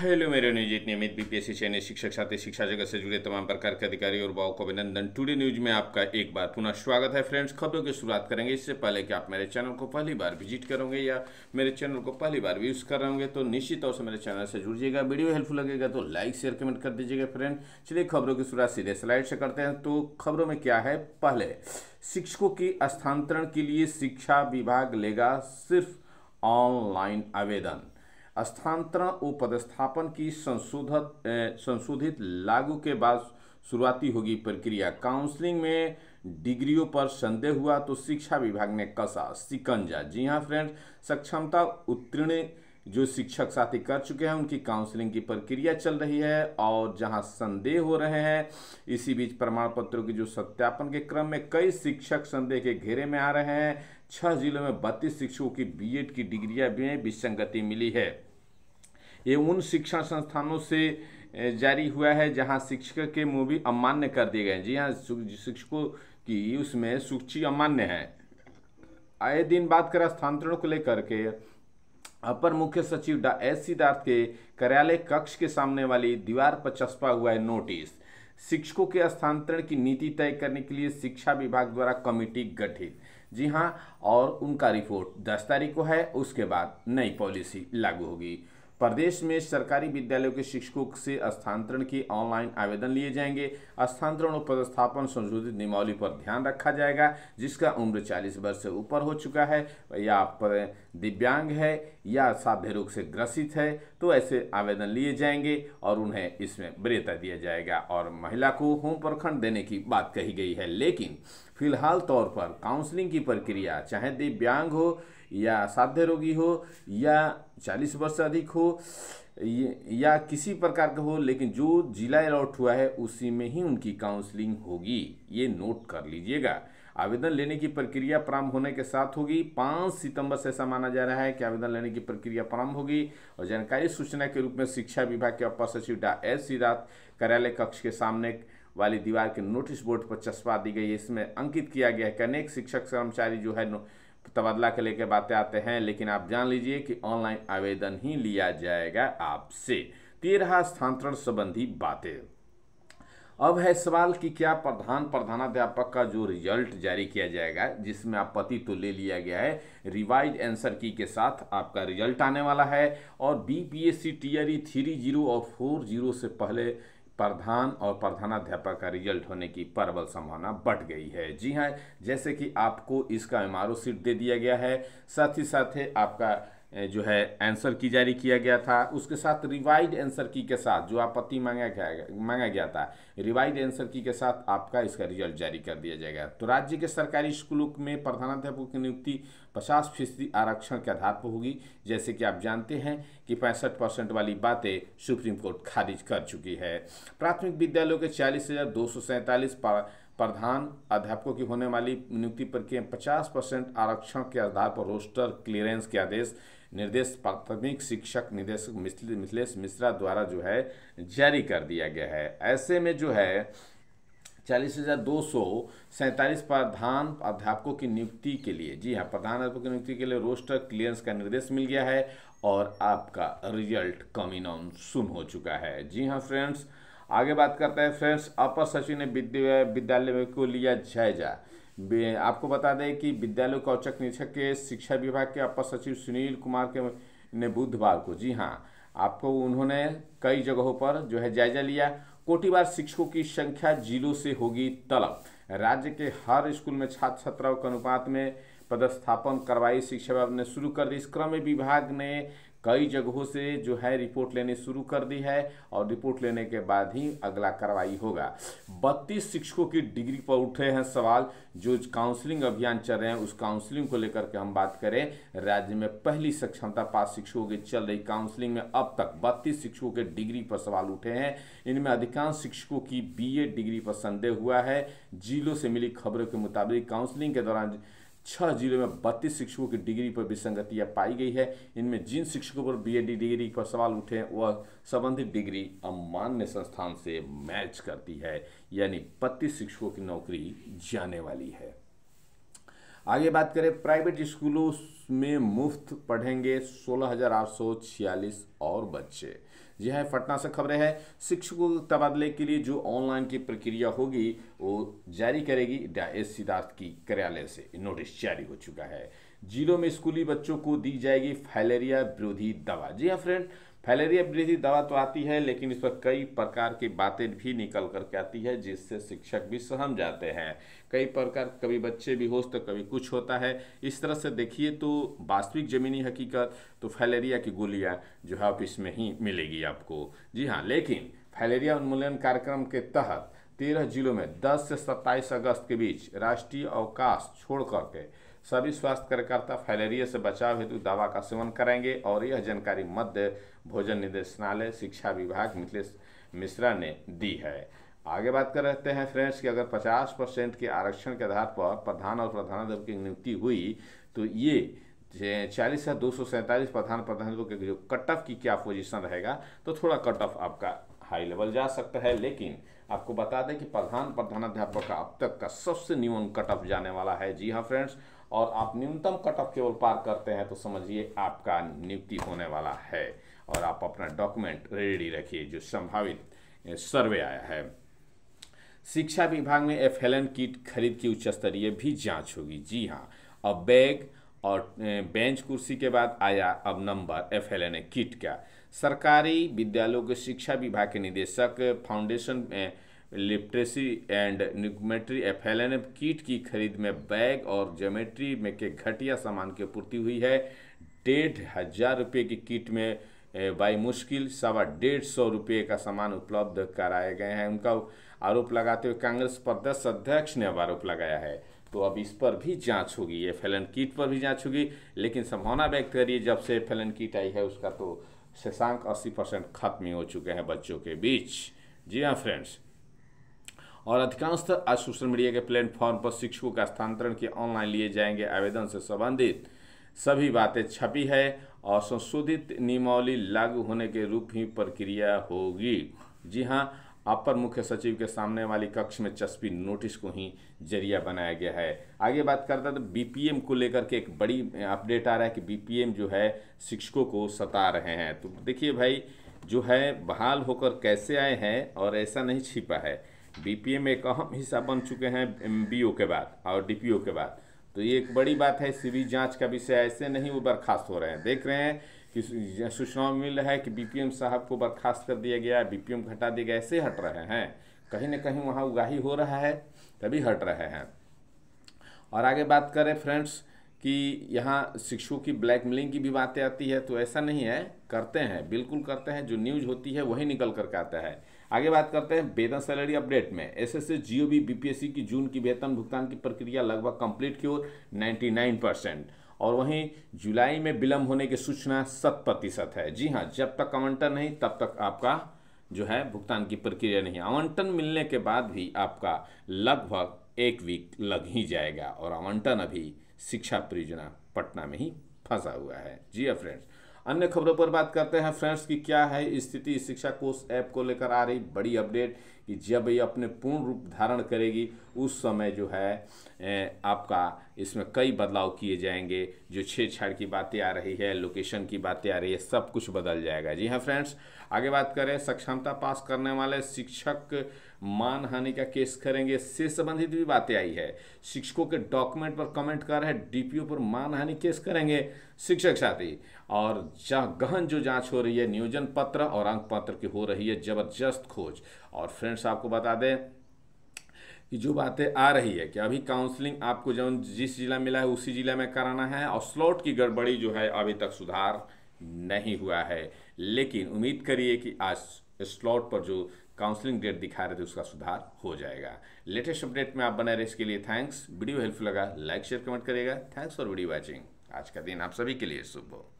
hello मेरे न्यूजीत नियमित BPSC चयनित शिक्षक साथी शिक्षा जगत से जुड़े तमाम प्रकार के अधिकारी और भाव को अभिनंदन टुडे न्यूज में आपका एक बार पुनः स्वागत है फ्रेंड्स खबरों की शुरुआत करेंगे इससे पहले कि आप मेरे चैनल को पहली बार विजिट करोगे या मेरे चैनल को पहली बार व्यूज कर रहे तो निश्चित तौर से मेरे चैनल से जुड़िएगा वीडियो हेल्पफुल लगेगा तो लाइक शेयर कमेंट कर दीजिएगा फ्रेंड चलिए खबरों की शुरुआत सीधे स्लाइड से करते हैं तो खबरों में क्या है पहले शिक्षकों के स्थानांतरण के लिए शिक्षा विभाग लेगा सिर्फ ऑनलाइन आवेदन स्थानांतरण उपदस्थापन की संशोधित संशोधित लागू के बाद शुरुआती होगी प्रक्रिया काउंसलिंग में डिग्रियों पर संदेह हुआ तो शिक्षा विभाग ने कसा सिकंजा जी हाँ फ्रेंड सक्षमता उत्तीर्ण जो शिक्षक साथी कर चुके हैं उनकी काउंसलिंग की प्रक्रिया चल रही है और जहां संदेह हो रहे हैं इसी बीच प्रमाण पत्रों की जो सत्यापन के क्रम में कई शिक्षक संदेह के घेरे में आ रहे हैं छह जिलों में बत्तीस शिक्षकों की बीएड की डिग्रियां भी विसंगति मिली है ये उन शिक्षा संस्थानों से जारी हुआ है जहां शिक्षक के मूवी अमान्य कर दिए गए जी हाँ शिक्षकों की उसमें सूची अमान्य है आए दिन बात करें स्थानांतरण को लेकर के अपर मुख्य सचिव डा एस सिद्धार्थ के कार्यालय कक्ष के सामने वाली दीवार पर चस्पा हुआ है नोटिस शिक्षकों के स्थानांतरण की नीति तय करने के लिए शिक्षा विभाग द्वारा कमेटी गठित जी हाँ और उनका रिपोर्ट दस तारीख को है उसके बाद नई पॉलिसी लागू होगी प्रदेश में सरकारी विद्यालयों के शिक्षकों से स्थानांतरण के ऑनलाइन आवेदन लिए जाएंगे स्थानांतरण और पदस्थापन संशोधित नियमावली पर ध्यान रखा जाएगा जिसका उम्र 40 वर्ष से ऊपर हो चुका है या दिव्यांग है या साध्य रोग से ग्रसित है तो ऐसे आवेदन लिए जाएंगे और उन्हें इसमें वरीयता दिया जाएगा और महिला को होम प्रखंड देने की बात कही गई है लेकिन फिलहाल तौर पर काउंसलिंग की प्रक्रिया चाहे दिव्यांग हो या साध्य रोगी हो या चालीस वर्ष से अधिक हो या किसी प्रकार का हो लेकिन जो जिला अलॉट हुआ है उसी में ही उनकी काउंसलिंग होगी ये नोट कर लीजिएगा आवेदन लेने की प्रक्रिया प्रारंभ होने के साथ होगी पाँच सितंबर से ऐसा माना जा रहा है कि आवेदन लेने की प्रक्रिया प्रारंभ होगी और जानकारी सूचना के रूप में शिक्षा विभाग के अपर सचिव डा एस सी रात कार्यालय कक्ष के सामने वाली दीवार के नोटिस बोर्ड पर चस्पा दी गई है इसमें अंकित किया गया है कि अनेक शिक्षक कर्मचारी जो है तबादला के लेके बातें आते हैं लेकिन आप जान लीजिए कि ऑनलाइन आवेदन ही लिया जाएगा आपसे तेरह स्थानांतरण संबंधी बातें अब है सवाल कि क्या प्रधान प्रधानाध्यापक का जो रिजल्ट जारी किया जाएगा जिसमें आपत्ति तो ले लिया गया है रिवाइज आंसर की के साथ आपका रिजल्ट आने वाला है और B P S R E three zero और फोर जीरो से पहले प्रधान और प्रधानाध्यापक का रिजल्ट होने की प्रबल संभावना बढ़ गई है जी हाँ जैसे कि आपको इसका एम सीट दे दिया गया है साथ ही साथ है आपका जो है आंसर की जारी किया गया था उसके साथ रिवाइड आंसर की के साथ जो आपत्ति मांगा गया मांगा गया था रिवाइड आंसर की के साथ आपका इसका रिजल्ट जारी कर दिया जाएगा तो राज्य के सरकारी स्कूलों में प्रधानाध्यापकों की नियुक्ति पचास फीसदी आरक्षण के आधार पर होगी जैसे कि आप जानते हैं कि पैंसठ परसेंट वाली बातें सुप्रीम कोर्ट खारिज कर चुकी है प्राथमिक विद्यालयों के चालीस हज़ार दो सौ सैंतालीस प्रधान अध्यापकों की होने वाली नियुक्ति प्रक्रिया पचास परसेंट आरक्षण के आधार पर रोस्टर क्लियरेंस के आदेश निर्देश प्राथमिक शिक्षक निदेशक मिथिलेश मिश्रा द्वारा जो है जारी कर दिया गया है ऐसे में जो है चालीस हज़ार दो सौ सैंतालीस प्रधान अध्यापकों की नियुक्ति के लिए जी हाँ प्रधान अध्यापकों की नियुक्ति के लिए रोस्टर क्लियरेंस का निर्देश मिल गया है और आपका रिजल्ट कमी ऑन सुन हो चुका है जी हाँ फ्रेंड्स आगे बात करते हैं फ्रेंड्स अपर सचिव ने विद्यालय को लिया जायजा आपको बता दें कि विद्यालय के औचक निरीक्षक के शिक्षा विभाग के अपर सचिव सुनील कुमार के ने बुधवार को जी हाँ आपको उन्होंने कई जगहों पर जो है जायजा लिया कोटिवार शिक्षकों की संख्या जिलों से होगी तलब राज्य के हर स्कूल में छात्र छात्राओं के अनुपात में पदस्थापन करवाई शिक्षा विभाग ने शुरू कर दी इस क्रम में विभाग ने कई जगहों से जो है रिपोर्ट लेने शुरू कर दी है और रिपोर्ट लेने के बाद ही अगला कार्रवाई होगा बत्तीस शिक्षकों की डिग्री पर उठे हैं सवाल जो काउंसलिंग अभियान चल रहे हैं उस काउंसलिंग को लेकर के हम बात करें राज्य में पहली सक्षमता पास शिक्षकों की चल रही काउंसलिंग में अब तक बत्तीस शिक्षकों के डिग्री पर सवाल उठे हैं इनमें अधिकांश शिक्षकों की बी डिग्री पर संदेह हुआ है जिलों से मिली खबरों के मुताबिक काउंसलिंग के दौरान छह जिलों में बत्तीस शिक्षकों की डिग्री पर विसंगतियाँ पाई गई है इनमें जिन शिक्षकों पर बीएडी डिग्री पर सवाल उठे वह संबंधित डिग्री अमान्य संस्थान से मैच करती है यानी बत्तीस शिक्षकों की नौकरी जाने वाली है आगे बात करें प्राइवेट स्कूलों में मुफ्त पढ़ेंगे सोलह और बच्चे जी हाँ पटना से खबरें हैं शिक्षकों के तबादले के लिए जो ऑनलाइन की प्रक्रिया होगी वो जारी करेगी एस सिद्धार्थ की कार्यालय से नोटिस जारी हो चुका है जिलों में स्कूली बच्चों को दी जाएगी फाइलेरिया विरोधी दवा जी हाँ फ्रेंड फैलेरिया विरोधी दवा तो आती है लेकिन इस पर कई प्रकार की बातें भी निकल करके आती है जिससे शिक्षक भी सहम जाते हैं कई प्रकार कभी बच्चे भी होश तो कभी कुछ होता है इस तरह से देखिए तो वास्तविक ज़मीनी हकीकत तो फैलेरिया की गोलियाँ जो है आप इसमें ही मिलेगी आपको जी हाँ लेकिन फैलेरिया उन्मूलन कार्यक्रम के तहत तेरह जिलों में 10 से 27 अगस्त के बीच राष्ट्रीय अवकाश छोड़ करके सभी स्वास्थ्य कार्यकर्ता फाइलेरिया से बचाव हेतु दवा का सेवन करेंगे और यह जानकारी मध्य भोजन निदेशालय शिक्षा विभाग मिथिलेश मिश्रा ने दी है आगे बात कर रहते हैं फ्रेंड्स कि अगर 50 परसेंट के आरक्षण के आधार पर प्रधान और प्रधान की नियुक्ति हुई तो ये चालीस या दो सौ सैंतालीस प्रधान प्रधानाध्यक्ष के जो कट ऑफ की क्या पोजीशन रहेगा तो थोड़ा कट ऑफ आपका हाई लेवल जा सकता है लेकिन आपको बता दें कि प्रधान प्रधानाध्यापक का अब तक का सबसे न्यून कट ऑफ जाने वाला है जी हाँ फ्रेंड्स और आप न्यूनतम कट ऑफ केवल पार करते हैं तो समझिए आपका नियुक्ति होने वाला है और आप अपना डॉक्यूमेंट रेडी रखिए जो संभावित सर्वे आया है शिक्षा विभाग में एफ हेलन किट खरीद की उच्च स्तरीय भी जांच होगी जी हाँ अब बैग और बेंच कुर्सी के बाद आया अब नंबर एफ हेलन किट का सरकारी विद्यालयों के शिक्षा विभाग के निदेशक फाउंडेशन लिटरेसी एंड न्यूमेट्री एफ एल एन किट की खरीद में बैग और ज्योमेट्री में के घटिया सामान की पूर्ति हुई है डेढ़ हजार रुपये की किट में बाई मुश्किल सवा डेढ़ सौ रुपये का सामान उपलब्ध कराए गए हैं उनका आरोप लगाते हुए कांग्रेस प्रदेश अध्यक्ष ने अब आरोप लगाया है तो अब इस पर भी जांच होगी ये एन किट पर भी जांच होगी लेकिन संभावना व्यक्त करिए जब से फैलन किट आई है उसका तो शशांक 80 परसेंट खत्म हो चुके हैं बच्चों के बीच जी हाँ फ्रेंड्स और अधिकांशतः तो आज सोशल मीडिया के प्लेटफॉर्म पर शिक्षकों का स्थानांतरण के ऑनलाइन लिए जाएंगे आवेदन से संबंधित सभी बातें छपी है और संशोधित नियमावली लागू होने के रूप ही प्रक्रिया होगी जी हाँ अपर मुख्य सचिव के सामने वाली कक्ष में चस्पी नोटिस को ही जरिया बनाया गया है आगे बात करता तो बीपीएम को लेकर के एक बड़ी अपडेट आ रहा है कि बीपीएम जो है शिक्षकों को सता रहे हैं तो देखिए भाई जो है बहाल होकर कैसे आए हैं और ऐसा नहीं छिपा है बीपीएम एक अहम हिस्सा बन चुके हैं बीओ के बाद और डीपीओ के बाद तो ये एक बड़ी बात है सीबी जांच का विषय ऐसे नहीं वो बर्खास्त हो रहे हैं देख रहे हैं कि सूचना मिल रहा है कि बीपीएम साहब को बर्खास्त कर दिया गया बीपीएम घटा दिया गया ऐसे हट रहे हैं कहीं ना कहीं वहाँ उगाही हो रहा है तभी हट रहे हैं और आगे बात करें फ्रेंड्स कि यहाँ शिक्षु की ब्लैक मेलिंग की भी बातें आती है तो ऐसा नहीं है करते हैं बिल्कुल करते हैं जो न्यूज होती है वही निकल करके आता है आगे बात करते हैं वेतन सैलरी अपडेट में S S S G O B BPSC की जून की वेतन भुगतान की प्रक्रिया लगभग कंप्लीट की ओर 99 परसेंट और वहीं जुलाई में विलंब होने की सूचना शत प्रतिशत है जी हाँ जब तक आवंटन नहीं तब तक आपका जो है भुगतान की प्रक्रिया नहीं आवंटन मिलने के बाद भी आपका लगभग एक वीक लग ही जाएगा और आवंटन अभी शिक्षा परियोजना पटना में ही फंसा हुआ है जी फ्रेंड्स हाँ, अन्य खबरों पर बात करते हैं फ्रेंड्स की क्या है स्थिति शिक्षा कोष ऐप को लेकर आ रही बड़ी अपडेट कि जब ये अपने पूर्ण रूप धारण करेगी उस समय जो है आपका इसमें कई बदलाव किए जाएंगे जो छेड़छाड़ की बातें आ रही है लोकेशन की बातें आ रही है सब कुछ बदल जाएगा जी हाँ फ्रेंड्स आगे बात करें सक्षमता पास करने वाले शिक्षक मानहानि का केस करेंगे से संबंधित भी बातें आई है शिक्षकों के डॉक्यूमेंट पर कमेंट कर रहे डीपीओ पर मानहानि केस करेंगे शिक्षक साथी और जहाँ गहन जो जांच हो रही है नियोजन पत्र और अंक पत्र की हो रही है जबरदस्त खोज और फ्रेंड्स आपको बता दें कि जो बातें आ रही है कि अभी काउंसलिंग आपको जो जिस जिला मिला है उसी जिला में कराना है और स्लॉट की गड़बड़ी जो है अभी तक सुधार नहीं हुआ है लेकिन उम्मीद करिए कि आज स्लॉट पर जो काउंसलिंग डेट दिखा रहे थे उसका सुधार हो जाएगा लेटेस्ट अपडेट में आप बने रहे इसके लिए थैंक्स वीडियो हेल्पफुल लगा लाइक शेयर कमेंट करिएगा थैंक्स फॉर वीडियो वॉचिंग आज का दिन आप सभी के लिए शुभ हो